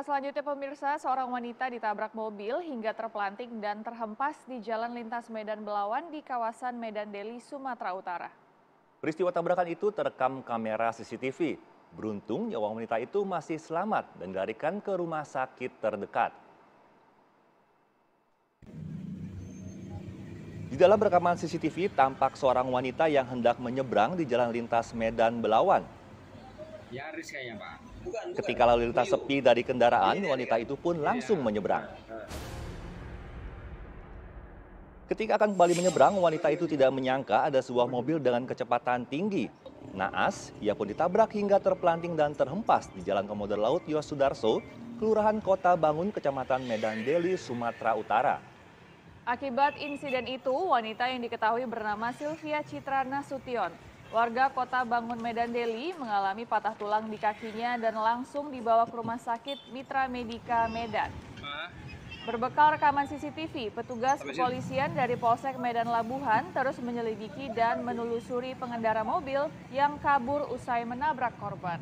Nah, selanjutnya pemirsa, seorang wanita ditabrak mobil hingga terpelanting dan terhempas di jalan lintas Medan Belawan di kawasan Medan Deli, Sumatera Utara. Peristiwa tabrakan itu terekam kamera CCTV. Beruntung nyawa wanita itu masih selamat dan dilarikan ke rumah sakit terdekat. Di dalam rekaman CCTV tampak seorang wanita yang hendak menyeberang di jalan lintas Medan Belawan Ketika lalu lintas sepi dari kendaraan, iya, iya, wanita iya. itu pun langsung menyeberang. Ketika akan kembali menyeberang, wanita itu tidak menyangka ada sebuah mobil dengan kecepatan tinggi. Naas, ia pun ditabrak hingga terpelanting dan terhempas di Jalan Komodo Laut Yos Sudarso, Kelurahan Kota Bangun, Kecamatan Medan Deli, Sumatera Utara. Akibat insiden itu, wanita yang diketahui bernama Sylvia Citrana Sution. Warga kota Bangun Medan Deli mengalami patah tulang di kakinya dan langsung dibawa ke rumah sakit Mitra Medika Medan. Berbekal rekaman CCTV, petugas kepolisian dari Polsek Medan Labuhan terus menyelidiki dan menelusuri pengendara mobil yang kabur usai menabrak korban.